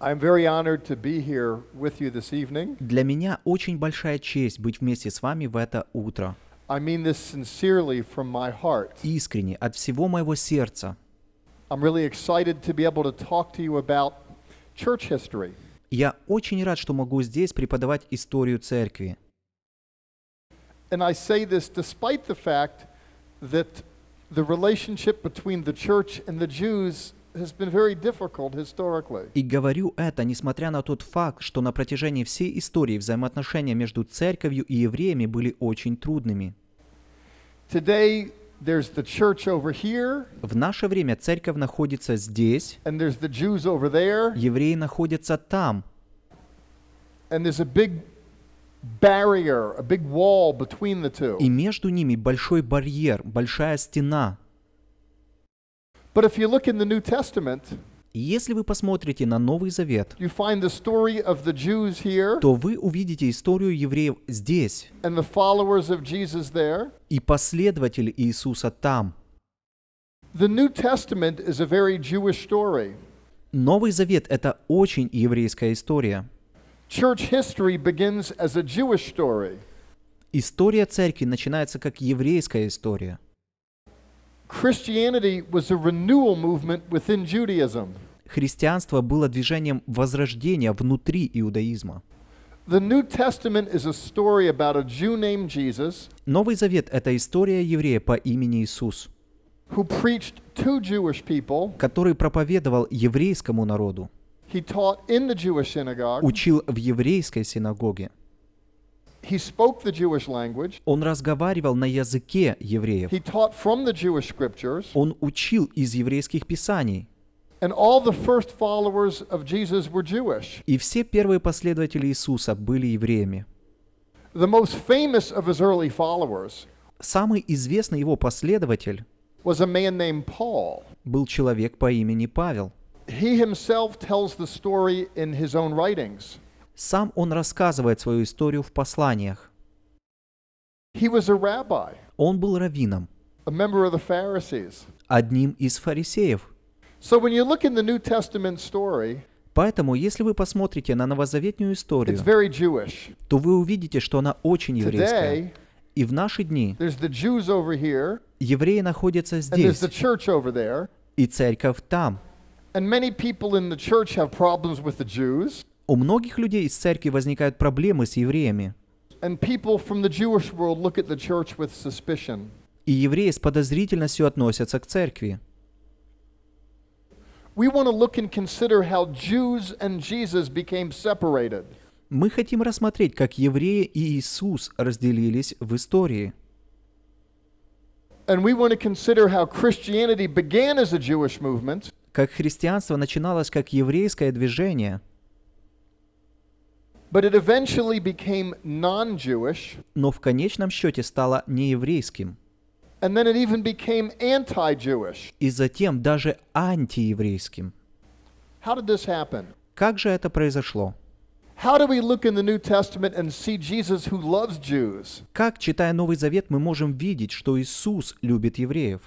Для меня очень большая честь быть вместе с вами в это утро. Искренне, от всего моего сердца. Я очень рад, что могу здесь преподавать историю церкви. And I say this despite the fact that the relationship between the church and the Jews и говорю это, несмотря на тот факт, что на протяжении всей истории взаимоотношения между церковью и евреями были очень трудными. в наше время церковь находится здесь, евреи находятся там. И между ними большой барьер, большая стена. But if you look in the New Testament, если вы посмотрите на Новый Завет, то вы увидите историю евреев здесь и последователей Иисуса там. Новый Завет — это очень еврейская история. История церкви начинается как еврейская история. Christianity was a renewal movement within Judaism. Христианство было движением возрождения внутри иудаизма. The New Testament is a story about a Jew named Jesus. Новый Завет это история еврея по имени Иисус. Who preached to Jewish people. Который проповедовал еврейскому народу. He taught in the Jewish synagogue. Учил в еврейской синагоге. He spoke the Jewish language. Он разговаривал на языке евреев. He taught from the Jewish scriptures. Он учил из еврейских писаний. And all the first followers of Jesus were Jewish. И все первые последователи Иисуса были евреями. The most famous of his early followers Самый известный его последователь was a man named Paul. был человек по имени Павел. He himself tells the story in his own writings. Сам он рассказывает свою историю в посланиях. Он был раввином, одним из фарисеев. Поэтому, если вы посмотрите на новозаветную историю, то вы увидите, что она очень еврейская. И в наши дни евреи находятся здесь, и церковь там. And many people in the church have problems with у многих людей из церкви возникают проблемы с евреями. И евреи с подозрительностью относятся к церкви. Мы хотим рассмотреть, как евреи и Иисус разделились в истории. And we want to consider how Christianity began as a Jewish movement. Как христианство начиналось как еврейское движение. But it eventually became non-Jewish. Но в конечном счете стало нееврейским. And then it even became anti-Jewish. И затем даже антиеврейским. How did this happen? Как же это произошло? How do we look in the New Testament and see Jesus who loves Jews? Как, читая Новый Завет, мы можем видеть, что Иисус любит евреев?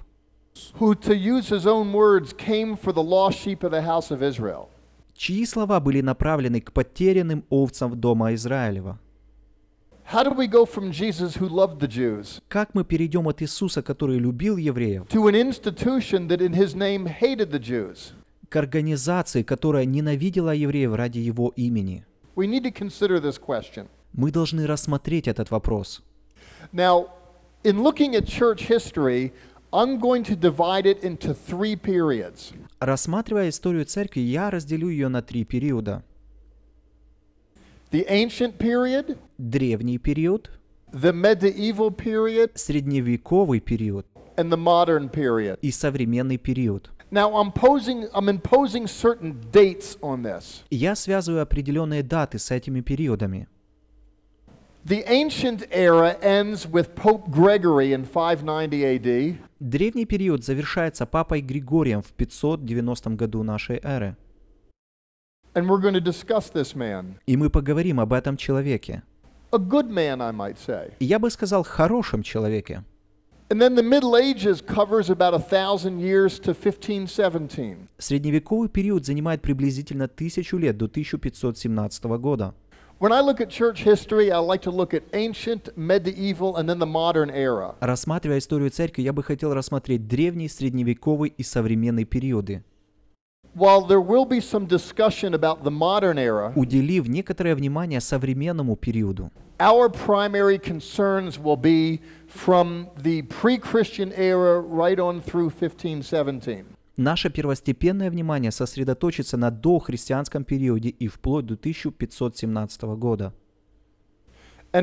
Who, to use his own words, came for the lost sheep of the house of Israel. чьи слова были направлены к потерянным овцам дома Израилева. Как мы перейдем от Иисуса, который любил евреев, к организации, которая ненавидела евреев ради его имени? Мы должны рассмотреть этот вопрос. Now, in looking at church history, I'm going to divide it into three periods. Рассматривая историю церкви, я разделю ее на три периода. The period, древний период, the period, средневековый период and the period. и современный период. Now I'm posing, I'm imposing certain dates on this. Я связываю определенные даты с этими периодами. Древний период завершается папой Григорием в 590 году нашей эры. And we're going to discuss this man. И мы поговорим об этом человеке. A good man, I might say. Я бы сказал, хорошем человеке. And then the Middle Ages covers about a thousand years to 1517. Средневековый период занимает приблизительно тысячу лет до 1517 года. When I look at church history, I like to look at ancient, medieval, and then the modern era. Рассматривая историю церкви, я бы хотел рассмотреть древний, средневековый и современный периоды. While there will be some discussion about the modern era, уделив некоторое внимание современному периоду. Our primary concerns will be from the pre-Christian era right on through 1517. Наше первостепенное внимание сосредоточится на дохристианском периоде и вплоть до 1517 года. И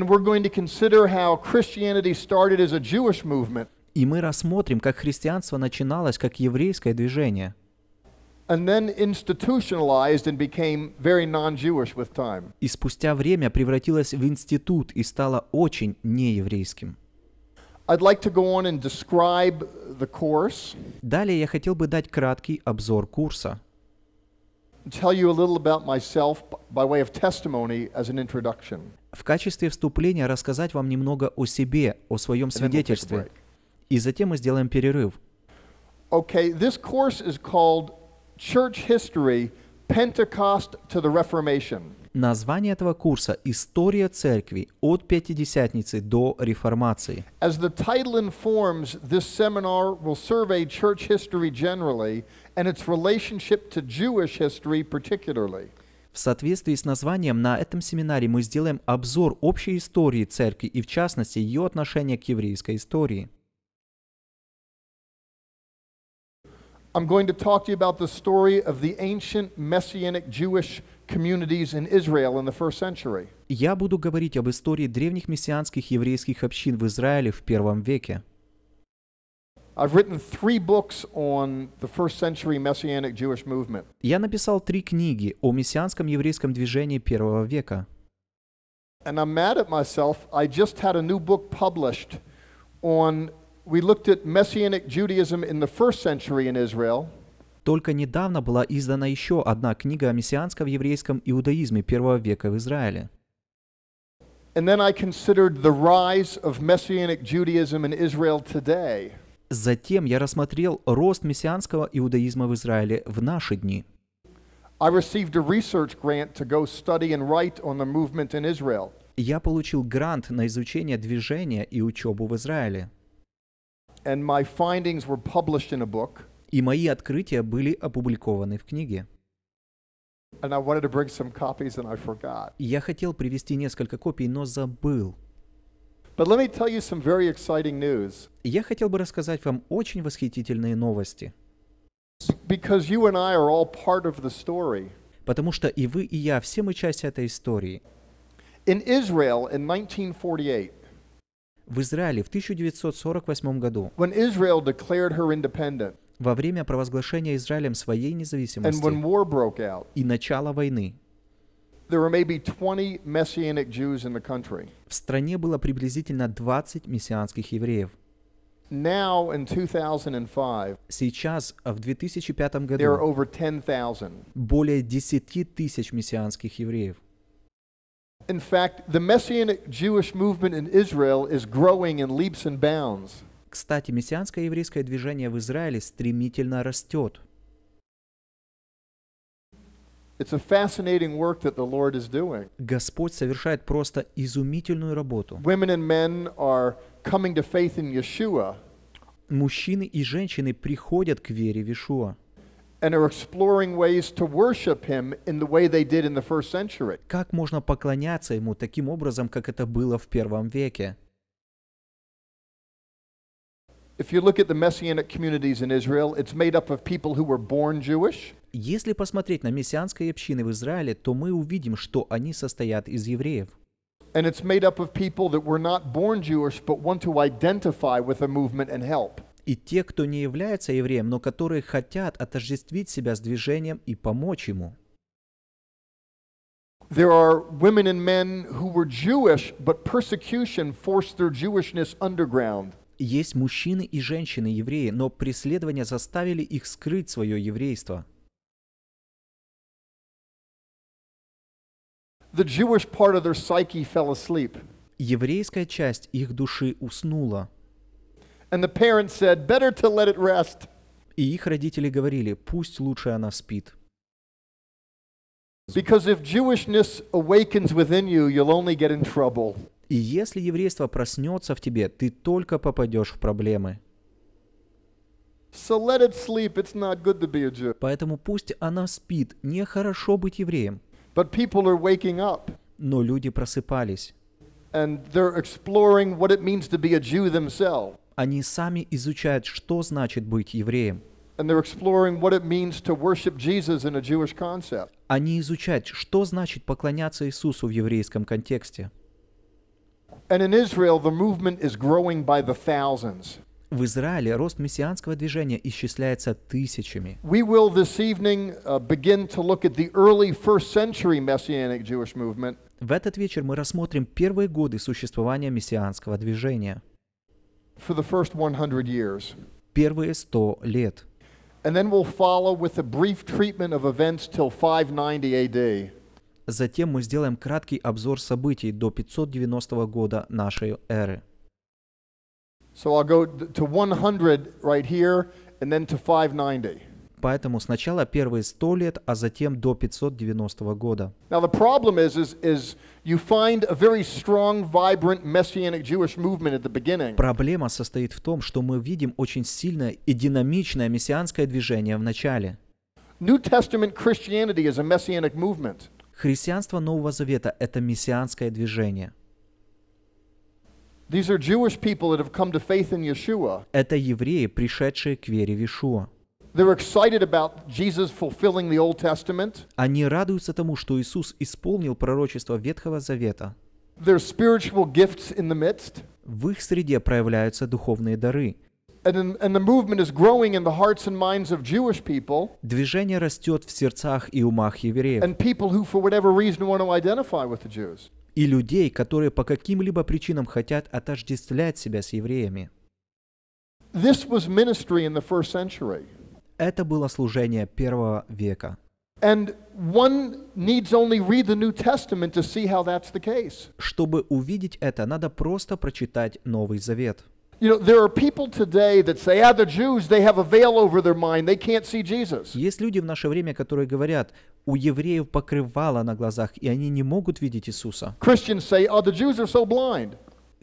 мы рассмотрим, как христианство начиналось как еврейское движение. And then institutionalized and became very non-Jewish with time. И спустя время превратилось в институт и стало очень нееврейским. Далее я хотел бы дать краткий обзор курса. В качестве вступления рассказать вам немного о себе, о своем свидетельстве. И затем мы сделаем перерыв. Okay, this course is called Church History, Pentecost to the Reformation. Название этого курса – «История церкви от Пятидесятницы до Реформации». As the title informs, this seminar will survey church history generally and its relationship to Jewish history particularly. В соответствии с названием, на этом семинаре мы сделаем обзор общей истории церкви и, в частности, ее отношения к еврейской истории. I'm going to talk to you about the story of the ancient Messianic Jewish communities in Israel in the first century. Я буду говорить об истории древних мессианских еврейских общин в Израиле в первом веке. I've written three books on the first century messianic Jewish movement. Я написал три книги о мессианском еврейском движении первого века. And I'm mad at myself. I just had a new book published on we looked at messianic Judaism in the first century in Israel. Только недавно была издана еще одна книга о мессианском еврейском иудаизме первого века в Израиле. And then I considered the rise of Messianic Judaism in Israel today. Затем я рассмотрел рост мессианского иудаизма в Израиле в наши дни. I received a research grant to go study and write on the movement in Israel. Я получил грант на изучение движения и учебу в Израиле. And my findings were published in a book и мои открытия были опубликованы в книге. Я хотел привести несколько копий, но забыл. Я хотел бы рассказать вам очень восхитительные новости. Потому что и вы, и я, все мы часть этой истории. In Israel in 1948, в Израиле в 1948 году, when Israel declared her independence, во время провозглашения Израилем своей независимости и начала войны. В стране было приблизительно 20 мессианских евреев. Now, in 2005, Сейчас, а в 2005 году, there are over 10, более 10 тысяч мессианских евреев. In fact, the Messianic Jewish movement in Israel is growing in leaps and bounds. Кстати, мессианское еврейское движение в Израиле стремительно растет. It's a fascinating work that the Lord is doing. Господь совершает просто изумительную работу. Women and men are coming to faith in Yeshua. Мужчины и женщины приходят к вере в Иешуа. And are exploring ways to worship him in the way they did in the first century. Как можно поклоняться ему таким образом, как это было в первом веке? If you look at the messianic communities in Israel, it's made up of people who were born Jewish. Если посмотреть на мессианские общины в Израиле, то мы увидим, что они состоят из евреев. And it's made up of people that were not born Jewish but want to identify with the movement and help. И те, кто не является евреем, но которые хотят отождествить себя с движением и помочь ему. There are women and men who were Jewish, but persecution forced their Jewishness underground есть мужчины и женщины евреи, но преследования заставили их скрыть свое еврейство. The Jewish part of their psyche fell asleep. Еврейская часть их души уснула. And the parents said, better to let it rest. И их родители говорили, пусть лучше она спит. Because if Jewishness awakens within you, you'll only get in trouble. И если еврейство проснется в тебе, ты только попадешь в проблемы. Поэтому пусть она спит. Нехорошо быть евреем. But people are waking up. Но люди просыпались. Они сами изучают, что значит быть евреем. And they're exploring what it means to worship Jesus in a Jewish concept. Они изучают, что значит поклоняться Иисусу в еврейском контексте. And in Israel, the movement is growing by the thousands. В Израиле рост мессианского движения исчисляется тысячами. We will this evening uh, begin to look at the early first century messianic Jewish movement. В этот вечер мы рассмотрим первые годы существования мессианского движения. For the first 100 years. Первые 100 лет. And then we'll follow with a brief treatment of events till 590 AD. Затем мы сделаем краткий обзор событий до 590 года нашей эры. So I'll go to 100 right here and then to 590. Поэтому сначала первые 100 лет, а затем до 590 года. Проблема состоит в том, что мы видим очень сильное и динамичное мессианское движение в начале. New Testament Christianity is a messianic movement. Христианство Нового Завета – это мессианское движение. These are Jewish people that have come to faith in Yeshua. Это евреи, пришедшие к вере в Иешуа. They're excited about Jesus fulfilling the Old Testament. Они радуются тому, что Иисус исполнил пророчество Ветхого Завета. There's spiritual gifts in the midst. В их среде проявляются духовные дары – Движение растет в сердцах и умах евреев. И людей, которые по каким-либо причинам хотят отождествлять себя с евреями. This was ministry in the first century. Это было служение первого века. And one needs only read the New Testament to see how that's the case. Чтобы увидеть это, надо просто прочитать Новый Завет. You know, there are people today that say, ah, the Jews, they have a veil over their mind, they can't see Jesus. Есть люди в наше время, которые говорят, у евреев покрывало на глазах, и они не могут видеть Иисуса. Christians say, oh, the Jews are so blind.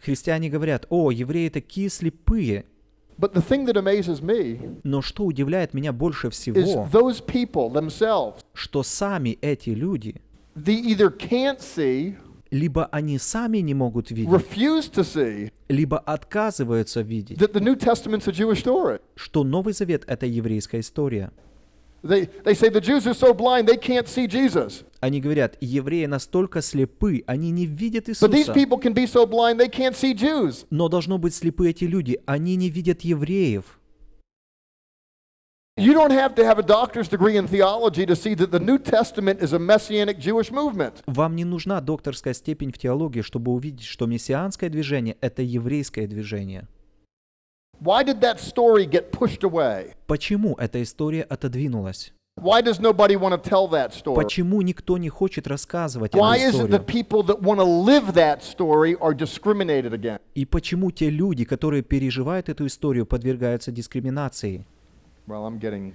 Христиане говорят, о, евреи такие слепые. But the thing that amazes me Но что удивляет меня больше всего, is those people themselves. что сами эти люди they either can't see, либо они сами не могут видеть, либо отказываются видеть, что Новый Завет — это еврейская история. Они говорят, евреи настолько слепы, они не видят Иисуса. Но должно быть слепы эти люди, они не видят евреев. You don't have to have a doctor's degree in theology to see that the New Testament is a messianic Jewish movement. Вам не нужна докторская степень в теологии, чтобы увидеть, что мессианское движение это еврейское движение. Why did that story get pushed away? Почему эта история отодвинулась? Why does nobody want to tell that story? Почему никто не хочет рассказывать Why эту историю? Is it people that want to live that story are discriminated against? И почему те люди, которые переживают эту историю, подвергаются дискриминации? Well, I'm getting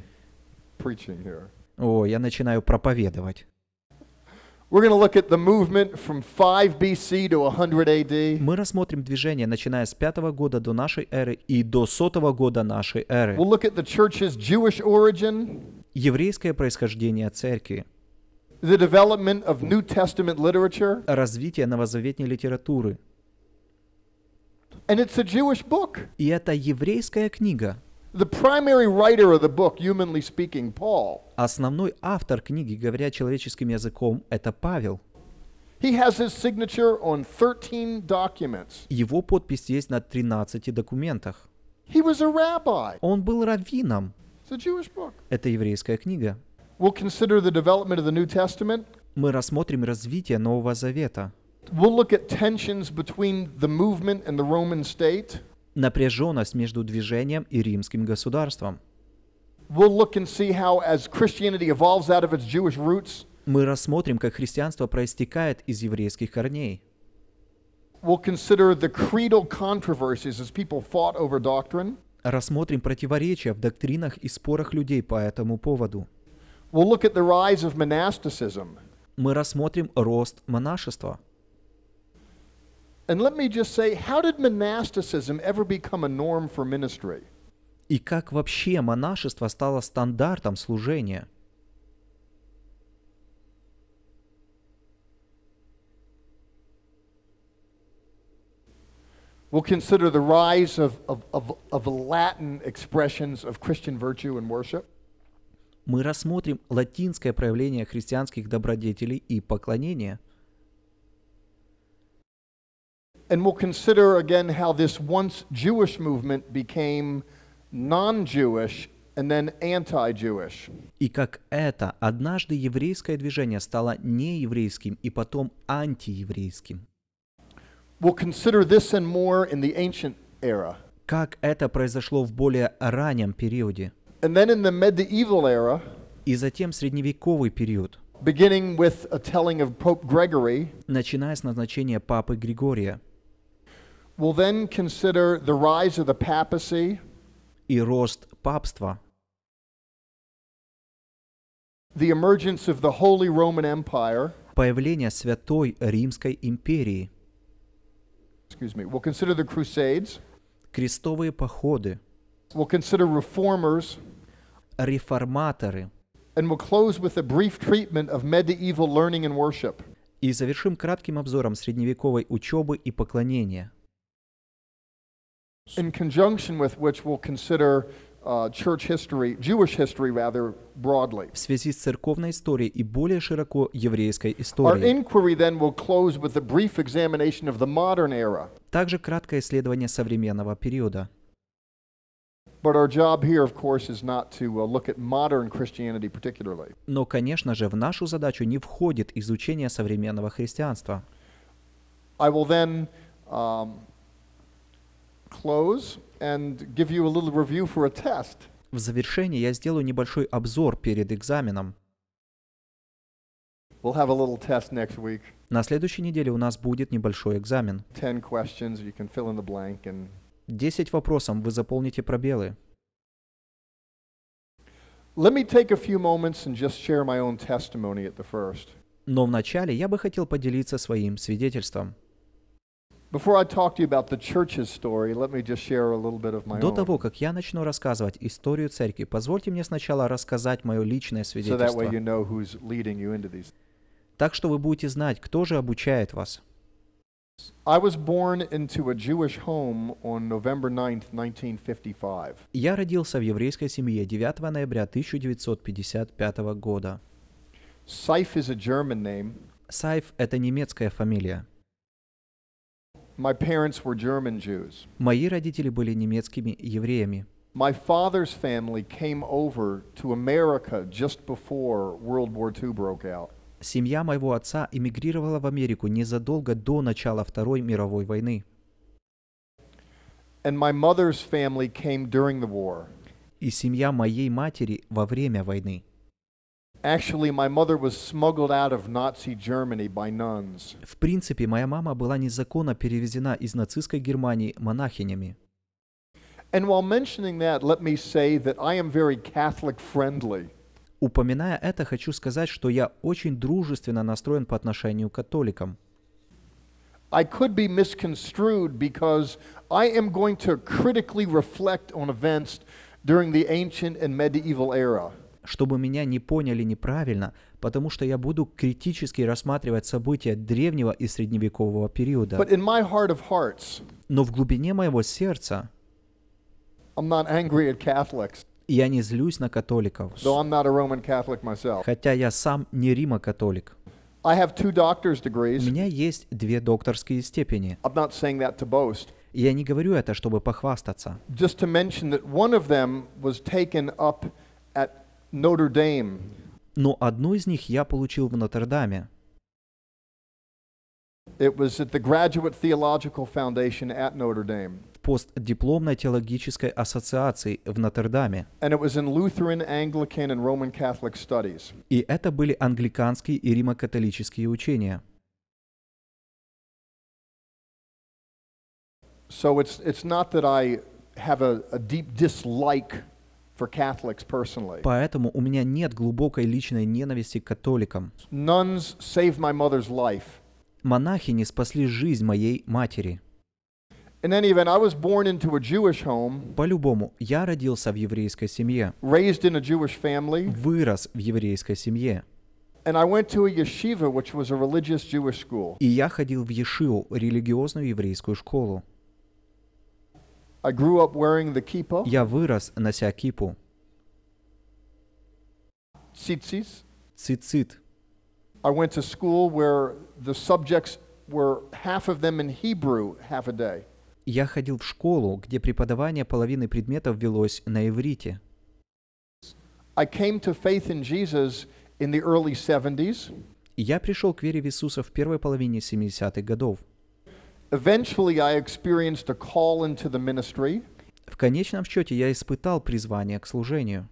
preaching here. О, я начинаю проповедовать. Мы рассмотрим движение, начиная с пятого года до нашей эры и до сотого года нашей эры. We'll look at the church's Jewish origin. Еврейское происхождение церкви. The development of New Testament literature. Развитие новозаветной литературы. And it's a Jewish book. И это еврейская книга. The primary writer of the book, humanly speaking, Paul. Основной автор книги, говоря человеческим языком, это Павел. He has his signature on 13 documents. Его подпись есть на 13 документах. He was a rabbi. Он был раввином. It's a Jewish book. Это еврейская книга. We'll consider the development of the New Testament. Мы рассмотрим развитие Нового Завета. We'll look at tensions between the movement and the Roman state напряженность между движением и римским государством. Мы рассмотрим, как христианство проистекает из еврейских корней. Рассмотрим противоречия в доктринах и спорах людей по этому поводу. Мы рассмотрим рост монашества. And let me just say, how did monasticism ever become a norm for ministry? И как вообще монашество стало стандартом служения? We'll consider the rise of, of, of, of Latin expressions of Christian virtue and worship. Мы рассмотрим латинское проявление христианских добродетелей и поклонения – and we'll consider again how this once Jewish movement became non Jewish and then anti-Jewish. И как это однажды еврейское движение стало нееврейским и потом антиеврейским. We'll consider this and more in the ancient era. Как это произошло в более раннем периоде. And then in the medieval era, и затем средневековый период. Beginning with a telling of Pope Gregory, начиная с назначения Папы Григория. We'll then consider the rise of the papacy. рост папства. The emergence of the Holy Roman Empire. Появление Святой Римской империи. Excuse me. We'll consider the crusades. Крестовые походы. We'll consider reformers. Реформаторы. And we'll close with a brief treatment of medieval learning and worship. И завершим кратким обзором средневековой учебы и поклонения in conjunction with which we'll consider uh, church history, Jewish history rather broadly. В связи с церковной историей и более широко еврейской Our inquiry then will close with a brief examination of the modern era. Также краткое исследование современного периода. But our job here, of course, is not to uh, look at modern Christianity particularly. Но, конечно же, в нашу задачу не входит изучение современного христианства. I will then um, В завершение я сделаю небольшой обзор перед экзаменом. We'll have a little test next week. На следующей неделе у нас будет небольшой экзамен. Десять questions, вопросов, вы заполните пробелы. Но вначале я бы хотел поделиться своим свидетельством. До того, как я начну рассказывать историю церкви, позвольте мне сначала рассказать мое личное свидетельство. Так что вы будете знать, кто же обучает вас. Я родился в еврейской семье 9 ноября 1955 года. Сайф — это немецкая фамилия. My parents were German Jews. Мои родители были немецкими евреями. My father's family came over to America just before World War II broke out. Семья моего отца эмигрировала в Америку незадолго до начала Второй мировой войны. And my mother's family came during the war. И семья моей матери во время войны. Actually, my mother was smuggled out of Nazi Germany by nuns. В принципе, моя мама была незаконно перевезена из нацистской Германии монахинями. And while mentioning that, let me say that I am very Catholic friendly. Упоминая это, хочу сказать, что я очень дружественно настроен по отношению к католикам. I could be misconstrued because I am going to critically reflect on events during the ancient and medieval era. чтобы меня не поняли неправильно, потому что я буду критически рассматривать события древнего и средневекового периода. hearts, Но в глубине моего сердца я не злюсь на католиков, хотя я сам не Рима-католик. I have two doctor's degrees. У меня есть две докторские степени. I'm not saying that to boast. Я не говорю это, чтобы похвастаться. Just to mention that one of them was taken up at Notre Dame. Но одну из них я получил в Нотр-Даме. It was at the Graduate Theological Foundation at Notre Dame. Постдипломной теологической ассоциации в Нотр-Даме. And it was in Lutheran, Anglican and Roman Catholic studies. И это были англиканские и римо-католические учения. So it's, it's not that I have a, a deep dislike Поэтому у меня нет глубокой личной ненависти к католикам. Монахи не спасли жизнь моей матери. По-любому, я родился в еврейской семье. Вырос в еврейской семье. И я ходил в Ешиву, религиозную еврейскую школу. I grew up wearing the kippah. Я вырос, нося кипу. Tzitzis. Цицит. I went to school where the subjects were half of them in Hebrew, half a day. Я ходил в школу, где преподавание половины предметов велось на иврите. I came to faith in Jesus in the early 70s. Я пришел к вере в Иисуса в первой половине 70-х годов. Eventually I experienced a call into the ministry. В конечном счете я испытал призвание к служению.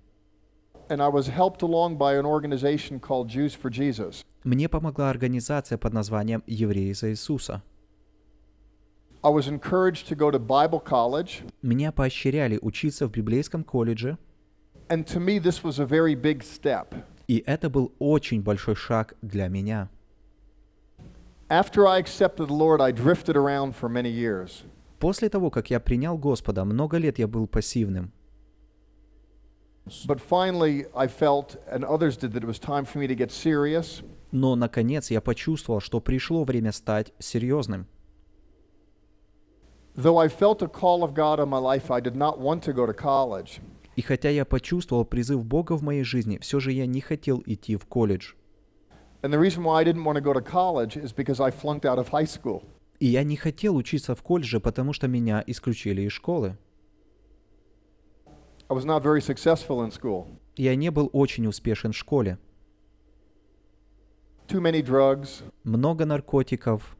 And I was helped along by an organization called Jews for Jesus. Мне помогла организация под названием «Евреи за Иисуса». I was encouraged to go to Bible college. Меня поощряли учиться в библейском колледже. And to me this was a very big step. И это был очень большой шаг для меня. After I accepted the Lord, I drifted around for many years. После того, как я принял Господа, много лет я был пассивным. But finally, I felt, and others did, that it was time for me to get serious. Но, наконец, я почувствовал, что пришло время стать серьезным. Though I felt a call of God on my life, I did not want to go to college. И хотя я почувствовал призыв Бога в моей жизни, все же я не хотел идти в колледж. И я не хотел учиться в колледже, потому что меня исключили из школы. I was not very successful in school. Я не был очень успешен в школе. Too many drugs. Много наркотиков.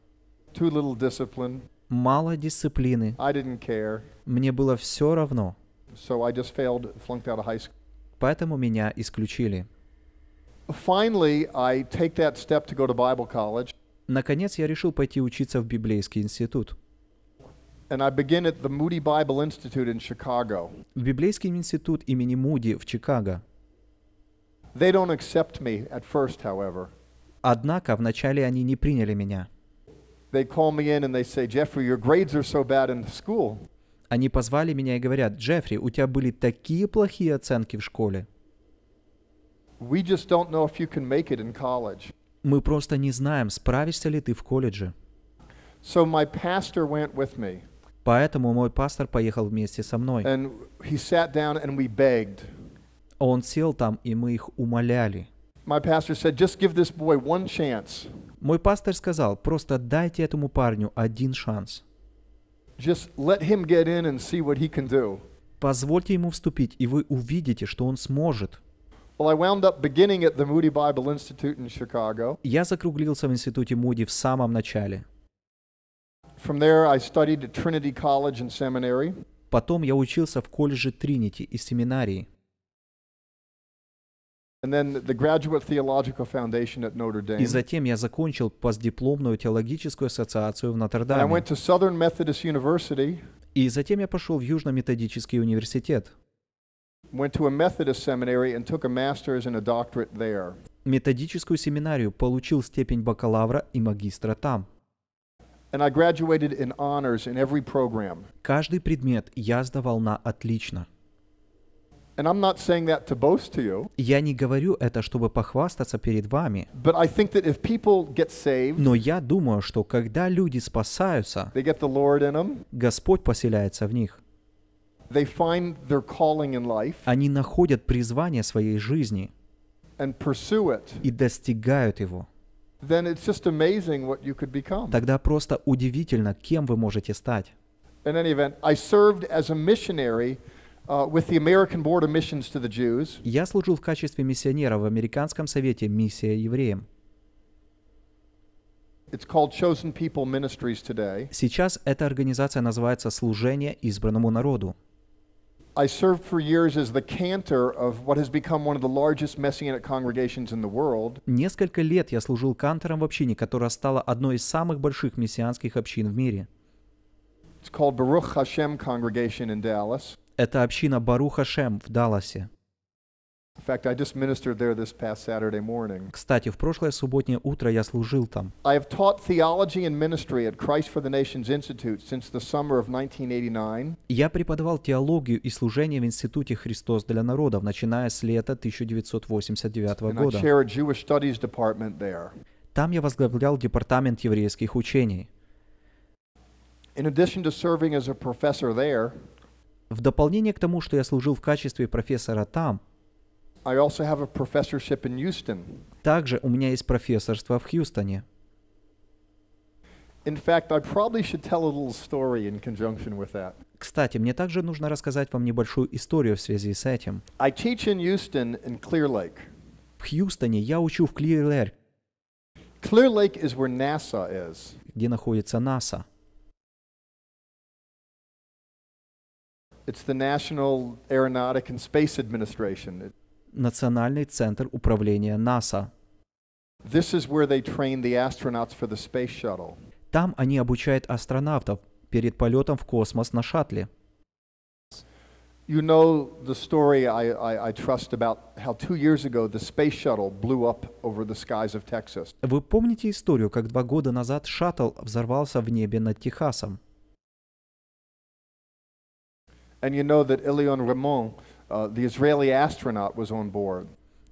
Too little discipline. Мало дисциплины. I didn't care. Мне было все равно. So I just failed, flunked out of high school. Поэтому меня исключили. Наконец, я решил пойти учиться в библейский институт. And I begin at the Moody Bible Institute in Chicago. В библейский институт имени Муди в Чикаго. They don't accept me at first, however. Однако вначале они не приняли меня. They call me in and they say, Jeffrey, your grades are so bad in school. Они позвали меня и говорят, Джеффри, у тебя были такие плохие оценки в школе. Мы просто не знаем, справишься ли ты в колледже. So my pastor went with me. Поэтому мой пастор поехал вместе со мной. And he sat down and we begged. Он сел там, и мы их умоляли. My pastor said, Just give this boy one chance. Мой пастор сказал, просто дайте этому парню один шанс. Позвольте ему вступить, и вы увидите, что он сможет. Я закруглился в институте Муди в самом начале. Потом я учился в колледже Тринити и семинарии. И затем я закончил постдипломную теологическую ассоциацию в Нотр-Даме. И затем я пошел в Южно-методический университет went to a Methodist seminary and took a master's and a doctorate there. Методическую семинарию получил степень бакалавра и магистра там. And I graduated in honors in every program. Каждый предмет я сдавал на отлично. And I'm not saying that to boast to you. Я не говорю это, чтобы похвастаться перед вами. But I think that if people get saved, Но я думаю, что когда люди спасаются, they get the Lord in them, Господь поселяется в них. Они находят призвание своей жизни и достигают его. Тогда просто удивительно, кем вы можете стать. In any event, I served as a missionary uh, with the American Board of Missions to the Jews. Я служил в качестве миссионера в Американском совете миссия евреям. It's called Chosen People Ministries today. Сейчас эта организация называется «Служение избранному народу». I served for years as the cantor of what has become one of the largest Messianic congregations in the world. Несколько лет я служил кантором в общине, которая стала одной из самых больших мессианских общин в мире. It's called Baruch Hashem Congregation in Dallas. Это община Баруха Шем в Далласе. Кстати, в прошлое субботнее утро я служил там. Я преподавал теологию и служение в Институте Христос для народов, начиная с лета 1989 года. Там я возглавлял департамент еврейских учений. В дополнение к тому, что я служил в качестве профессора там, I also have a professorship in Houston. Также у меня есть профессорство в Хьюстоне. In fact, I probably should tell a little story in conjunction with that. Кстати, мне также нужно рассказать вам небольшую историю в связи с этим. I teach in Houston in Clear Lake. В Хьюстоне я учу в Clear Lake. Clear Lake is where NASA is. Где находится НАСА. It's the National Aeronautic and Space Administration. Национальный центр управления НАСА. Там они обучают астронавтов перед полетом в космос на шаттле. You know the story, I, I, I trust, about how two years ago the space shuttle blew up over the skies of Texas. Вы помните историю, как два года назад шаттл взорвался в небе над Техасом? And you know that Elion Ramon the Israeli astronaut was on board.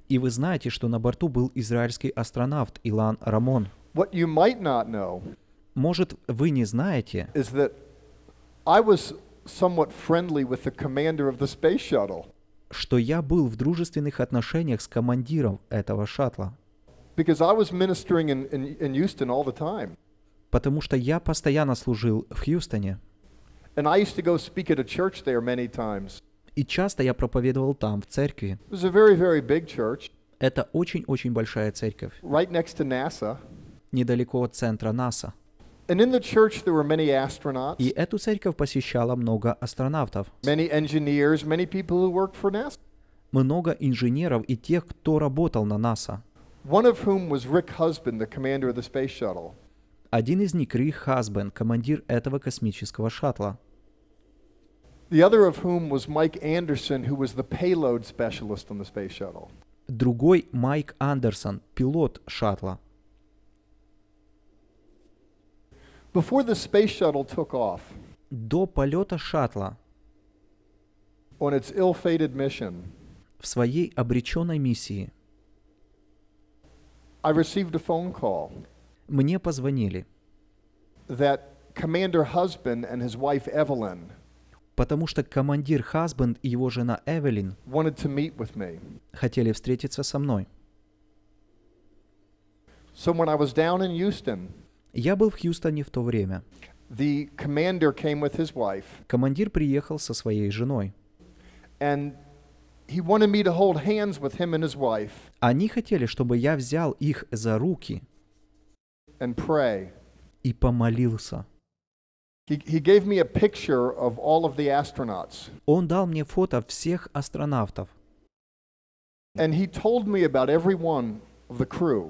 И вы знаете, что на борту был израильский астронавт Илан Рамон. What you might not know Может, вы не знаете, is that I was somewhat friendly with the commander of the space shuttle. что я был в дружественных отношениях с командиром этого шаттла. Because I was ministering in, in, in Houston all the time. Потому что я постоянно служил в Хьюстоне. And I used to go speak at a church there many times. И часто я проповедовал там, в церкви. Very, very Это очень-очень большая церковь. Right next to NASA. Недалеко от центра НАСА. And in the church there were many astronauts. И эту церковь посещало много астронавтов. Many engineers, many people who worked for NASA. Много инженеров и тех, кто работал на НАСА. One of whom was Rick Husband, the commander of the space shuttle. Один из них Рик Хасбен, командир этого космического шаттла. the other of whom was Mike Anderson, who was the payload specialist on the space shuttle. Другой Майк Андерсон, пилот шаттла. Before the space shuttle took off, on its ill-fated mission, I received a phone call that Commander Husband and his wife Evelyn потому что командир Хасбенд и его жена Эвелин хотели встретиться со мной. So when I was down in Houston, я был в Хьюстоне в то время. The commander came with his wife. Командир приехал со своей женой. And he wanted me to hold hands with him and his wife. Они хотели, чтобы я взял их за руки and pray. и помолился. Он дал мне фото всех астронавтов.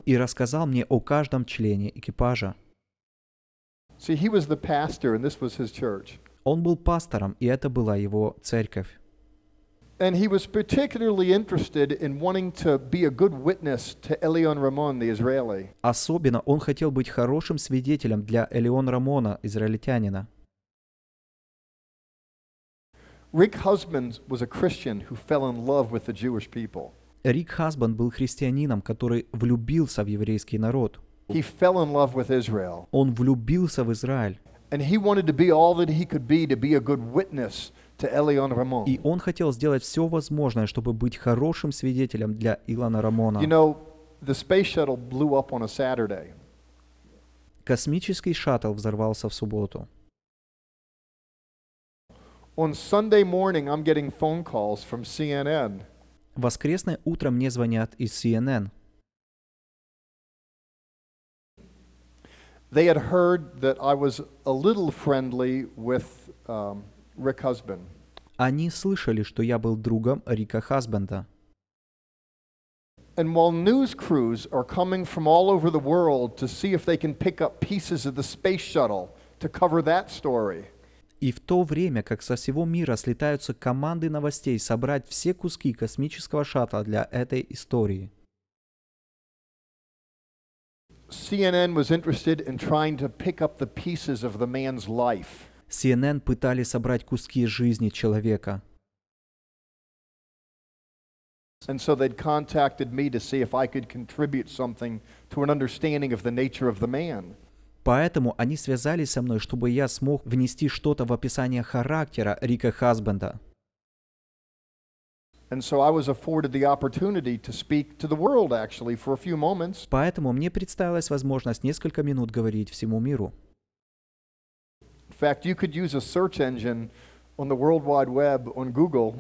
И рассказал мне о каждом члене экипажа. Он был пастором, и это была его церковь. And he was particularly interested in wanting to be a good witness to Elion Ramon, the Israeli. Особенно он хотел быть хорошим свидетелем для Элион Рамона, израильтянина. Rick Husband was a Christian who fell in love with the Jewish people. Рик Хасбан был христианином, который влюбился в еврейский народ. He fell in love with Israel. Он влюбился в Израиль. And he wanted to be all that he could be to be a good witness И он хотел сделать все возможное, чтобы быть хорошим свидетелем для Илона Рамона. You know, the space shuttle blew up on a Saturday. Космический шаттл взорвался в субботу. On Sunday morning I'm getting phone calls from CNN. Воскресное утро мне звонят из CNN. They had heard that I was a little friendly with um, Rick Husband. Они слышали, что я был другом Рика Хасбенда. And while news crews are coming from all over the world to see if they can pick up pieces of the space shuttle to cover that story. И в то время, как со всего мира слетаются команды новостей собрать все куски космического шаттла для этой истории. CNN was interested in trying to pick up the pieces of the man's life. CNN пытали собрать куски жизни человека. And so they'd contacted me to see if I could contribute something to an understanding of the nature of the man. Поэтому они связались со мной, чтобы я смог внести что-то в описание характера Рика Хасбенда. And so I was afforded the opportunity to speak to the world actually for a few moments. Поэтому мне представилась возможность несколько минут говорить всему миру. fact, you could use a search engine on the World Wide Web, on Google,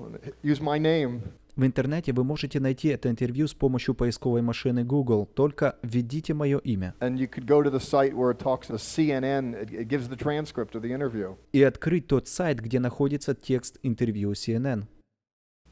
use my name. В интернете вы можете найти это интервью с помощью поисковой машины Google. Только введите мое имя. CNN, И открыть тот сайт, где находится текст интервью CNN.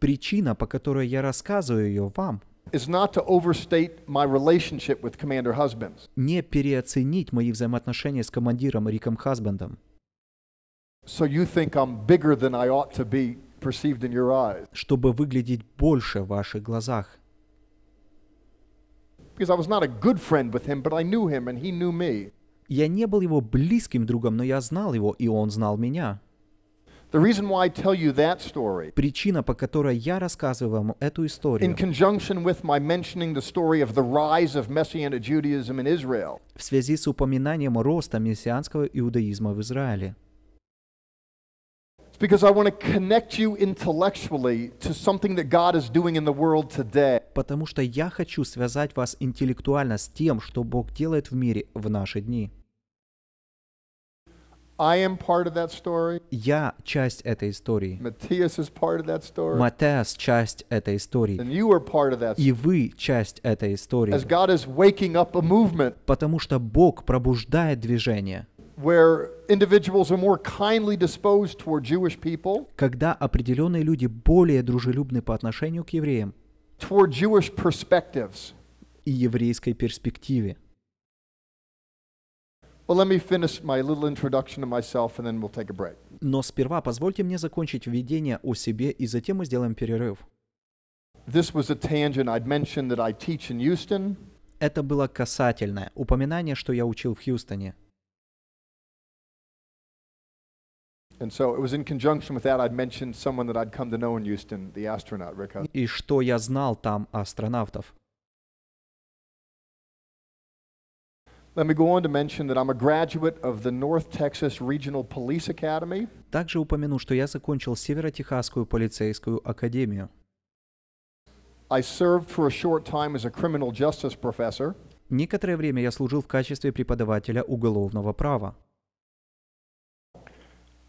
Причина, по которой я рассказываю ее вам, не переоценить мои взаимоотношения с командиром Риком Хасбендом. Чтобы выглядеть больше в ваших глазах. Я не был его близким другом, но я знал его, и он знал меня. Причина, по которой я рассказываю вам эту историю, в связи с упоминанием роста мессианского иудаизма в Израиле. Потому что я хочу связать вас интеллектуально с тем, что Бог делает в мире в наши дни. I am part of that story. Я часть этой истории. Matthias is part of that story. Матеас часть этой истории. And you are part of that. И вы часть этой истории. As God is waking up a movement. Потому что Бог пробуждает движение. Where individuals are more kindly disposed toward Jewish people. Когда определенные люди более дружелюбны по отношению к евреям. Toward Jewish perspectives. И еврейской перспективе. Но сперва позвольте мне закончить введение о себе, и затем мы сделаем перерыв. This was a tangent I'd mentioned that I teach in Houston. Это было касательное упоминание, что я учил в Хьюстоне. And so it was in conjunction with that I'd mentioned someone that I'd come to know in Houston, the astronaut Rick Hudson. И что я знал там астронавтов? Let me go on to mention that I'm a graduate of the North Texas Regional Police Academy. Также упомяну, что я закончил Северо-Техасскую полицейскую академию. I served for a short time as a criminal justice professor. Некоторое время я служил в качестве преподавателя уголовного права.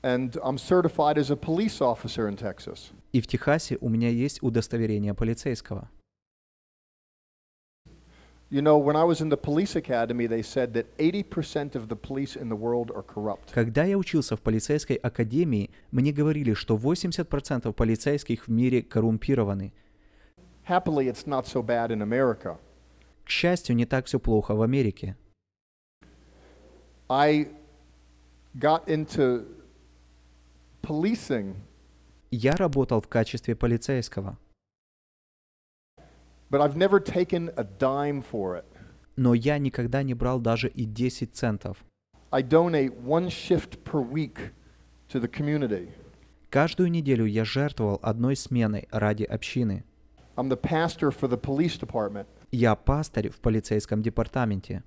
And I'm certified as a police officer in Texas. И в Техасе у меня есть удостоверение полицейского. You know, when I was in the police academy, they said that 80% of the police in the world are corrupt. Когда я учился в полицейской академии, мне говорили, что 80% полицейских в мире коррумпированы. Happily, it's not so bad in America. К счастью, не так все плохо в Америке. I got into policing. Я работал в качестве полицейского. But I've never taken a dime for it. Но я никогда не брал даже и 10 центов. I donate one shift per week to the community. Каждую неделю я жертвовал одной сменой ради общины. I'm the pastor for the police department. Я пастырь в полицейском департаменте.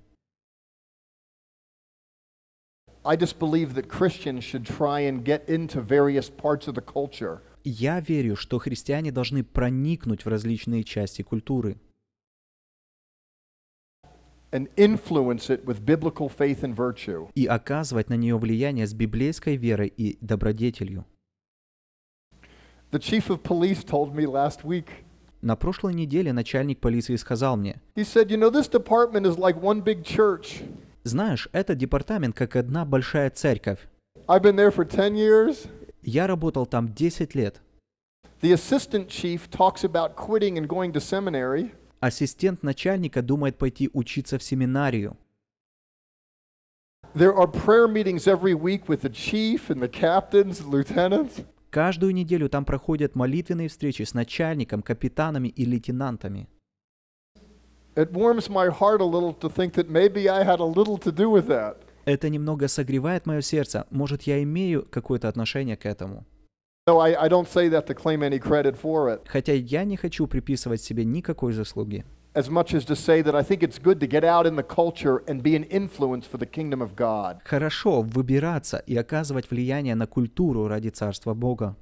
I just believe that Christians should try and get into various parts of the culture. я верю, что христиане должны проникнуть в различные части культуры. И оказывать на нее влияние с библейской верой и добродетелью. На прошлой неделе начальник полиции сказал мне. Знаешь, этот департамент как одна большая церковь. I've been there for 10 years. Я работал там 10 лет. The assistant chief talks about quitting and going to seminary. Ассистент начальника думает пойти учиться в семинарию. There are prayer meetings every week with the chief and the captains, lieutenants. Каждую неделю там проходят молитвенные встречи с начальником, капитанами и лейтенантами. It warms my heart a little to think that maybe I had a little to do with that это немного согревает мое сердце. Может, я имею какое-то отношение к этому. Хотя я не хочу приписывать себе никакой заслуги. Хорошо выбираться и оказывать влияние на культуру ради царства Бога.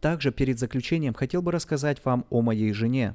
Также перед заключением хотел бы рассказать вам о моей жене.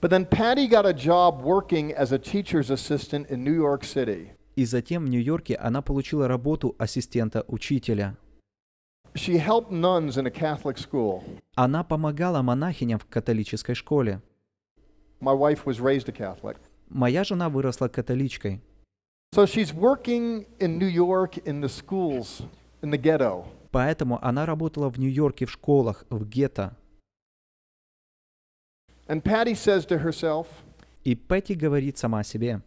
But then Patty got a job working as a teacher's assistant in New York City. И затем в Нью-Йорке она получила работу ассистента учителя. She helped nuns in a Catholic school. Она помогала монахиням в католической школе. My wife was raised a Catholic. Моя жена выросла католичкой. So she's working in New York in the schools, in the ghetto. Поэтому она работала в Нью-Йорке в школах, в гетто. And Patty says to herself, и Пэтти говорит сама себе,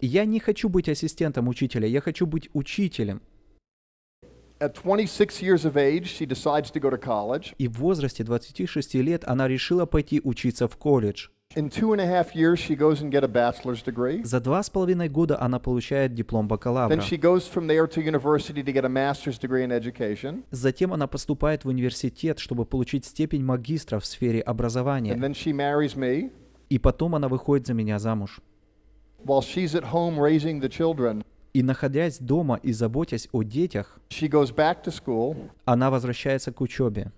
Я не хочу быть ассистентом учителя, я хочу быть учителем. At 26 years of age, she decides to go to college. И в возрасте 26 лет она решила пойти учиться в колледж. За два с половиной года она получает диплом бакалавра. Затем она поступает в университет, чтобы получить степень магистра в сфере образования. И потом она выходит за меня замуж. И находясь дома и заботясь о детях, она возвращается к учебе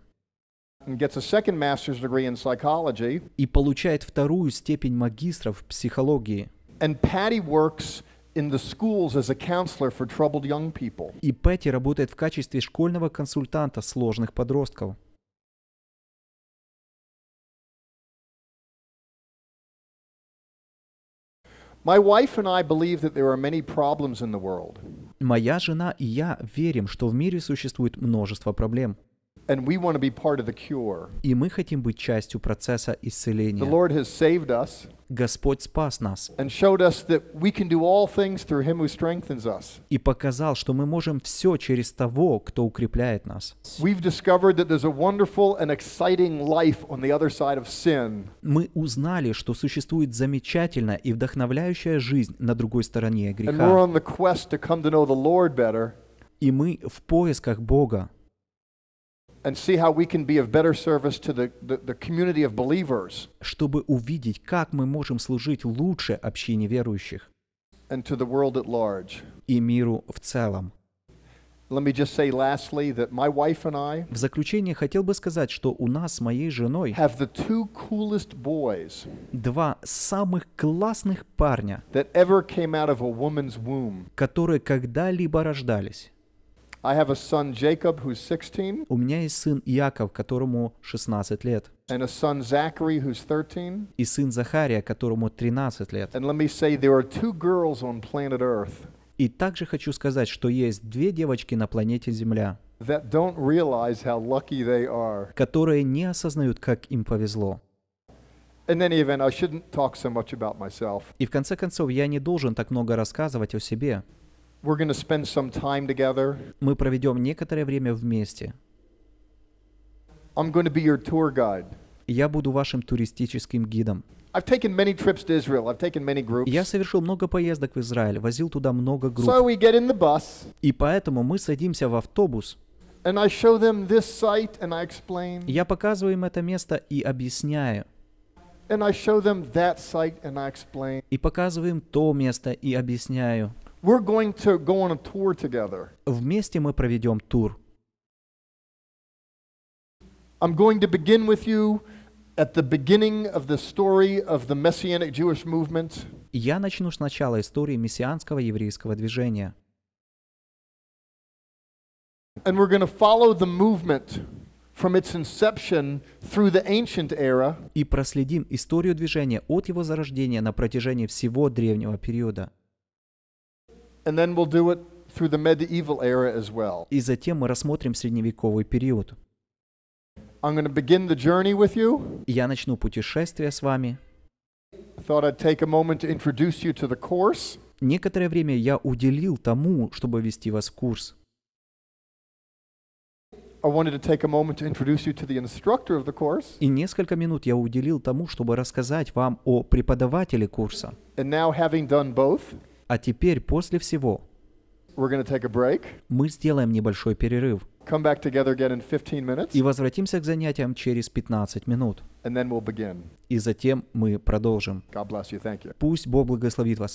и получает вторую степень магистра в психологии. And Patty works in the schools as a counselor for troubled young people. И Пэтти работает в качестве школьного консультанта сложных подростков. My wife and I believe that there are many problems in the world. Моя жена и я верим, что в мире существует множество проблем. И мы хотим быть частью процесса исцеления. Господь спас нас. И показал, что мы можем все через того, кто укрепляет нас. Мы узнали, что существует замечательная и вдохновляющая жизнь на другой стороне греха. И мы в поисках Бога чтобы увидеть, как мы можем служить лучше общине верующих и миру в целом. В заключение хотел бы сказать, что у нас с моей женой два самых классных парня, которые когда-либо рождались. I have a son Jacob who's 16. У меня есть сын Иаков, которому 16 лет. And a son Zachary who's 13. И сын Захария, которому 13 лет. And let me say there are two girls on planet Earth. И также хочу сказать, что есть две девочки на планете Земля, that don't realize how lucky they are. которые не осознают, как им повезло. И в конце концов, я не должен так много рассказывать о себе. We're going spend some time together. Мы проведем некоторое время вместе. I'm going be your tour guide. Я буду вашим туристическим гидом. I've taken many trips to Israel. I've taken many groups. Я совершил много поездок в Израиль, возил туда много групп. So we get in the bus. И поэтому мы садимся в автобус. And I show them this site and I explain. Я показываю им это место и объясняю. And I show them that site and I explain. И показываю им то место и объясняю. We're going to go on a tour together. Вместе мы проведем тур. I'm going to begin with you at the beginning of the story of the Messianic Jewish movement. Я начну с начала истории мессианского еврейского движения. And we're going to follow the movement from its inception through the ancient era. И проследим историю движения от его зарождения на протяжении всего древнего периода. And then we'll do it through the medieval era as well. И затем мы рассмотрим средневековый период. I'm going to begin the journey with you. Я начну путешествие с вами. Thought I'd take a moment to introduce you to the course. Некоторое время я уделил тому, чтобы ввести вас в курс. I wanted to take a moment to introduce you to the instructor of the course. И несколько минут я уделил тому, чтобы рассказать вам о преподавателе курса. And now having done both, а теперь, после всего, мы сделаем небольшой перерыв. И возвратимся к занятиям через 15 минут. И затем мы продолжим. Пусть Бог благословит вас.